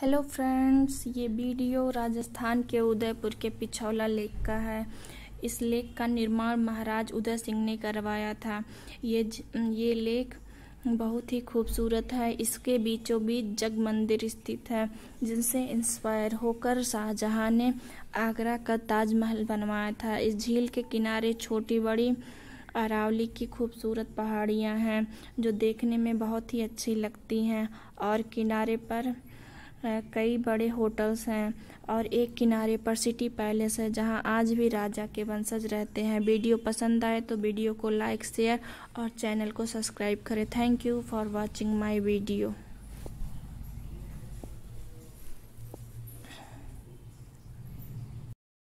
hello friends ये video Rajasthan के उदयपुर के पिछौला लेक का है इस लेक का निर्माण महाराज उदय सिंह ने करवाया था ये ज, ये लेक बहुत ही खूबसूरत है इसके बीचों बीच जग मंदिर स्थित है जिनसे इंस्पायर होकर शाहजहां ने आगरा का ताजमहल बनवाया था इस झील के किनारे छोटी बड़ी अरावली की खूबसूरत पहाड़ियां हैं जो देखने में बहुत ही अच्छी लगती हैं और किनारे पर कई बड़े होटल्स हैं और एक किनारे पर सिटी पैलेस है जहां आज भी राजा के वंशज रहते हैं वीडियो पसंद आए तो वीडियो को लाइक शेयर और चैनल को सब्सक्राइब करें thank you for watching my video